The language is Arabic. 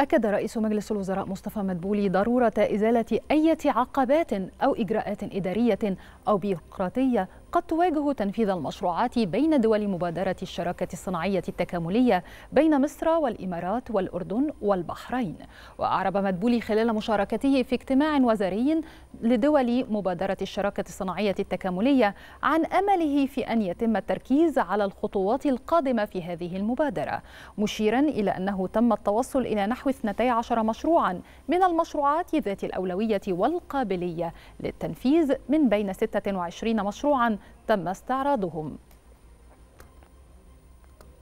أكد رئيس مجلس الوزراء مصطفى مدبولي ضرورة إزالة أي عقبات أو إجراءات إدارية أو بيروقراطية قد تواجه تنفيذ المشروعات بين دول مبادرة الشراكة الصناعية التكاملية بين مصر والإمارات والأردن والبحرين وأعرب مدبولي خلال مشاركته في اجتماع وزاري لدول مبادرة الشراكة الصناعية التكاملية عن أمله في أن يتم التركيز على الخطوات القادمة في هذه المبادرة مشيرا إلى أنه تم التوصل إلى نحو 12 مشروعا من المشروعات ذات الأولوية والقابلية للتنفيذ من بين 26 مشروعا تم استعراضهم